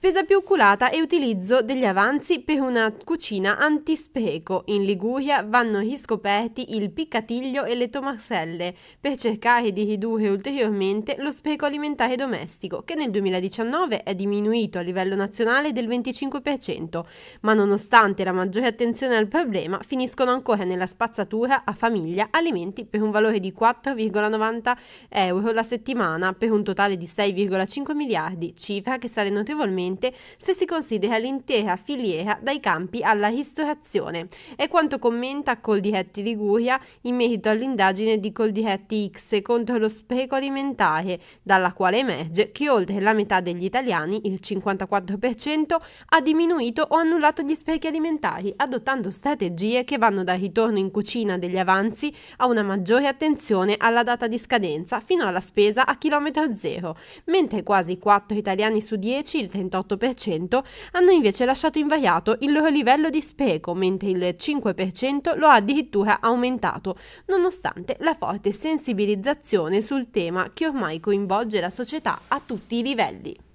spesa più oculata e utilizzo degli avanzi per una cucina antispreco. In Liguria vanno riscoperti il piccatiglio e le tomasselle per cercare di ridurre ulteriormente lo spreco alimentare domestico, che nel 2019 è diminuito a livello nazionale del 25%, ma nonostante la maggiore attenzione al problema finiscono ancora nella spazzatura a famiglia alimenti per un valore di 4,90 euro la settimana per un totale di 6,5 miliardi, cifra che sale notevolmente interamente se si considera l'intera filiera dai campi alla ristorazione. È quanto commenta Coldiretti Liguria in merito all'indagine di Coldiretti X contro lo spreco alimentare, dalla quale emerge che oltre la metà degli italiani, il 54%, ha diminuito o annullato gli sprechi alimentari, adottando strategie che vanno dal ritorno in cucina degli avanzi a una maggiore attenzione alla data di scadenza fino alla spesa a chilometro zero, mentre quasi 4 italiani su 10, il 38%, 48% hanno invece lasciato invariato il loro livello di spreco, mentre il 5% lo ha addirittura aumentato, nonostante la forte sensibilizzazione sul tema che ormai coinvolge la società a tutti i livelli.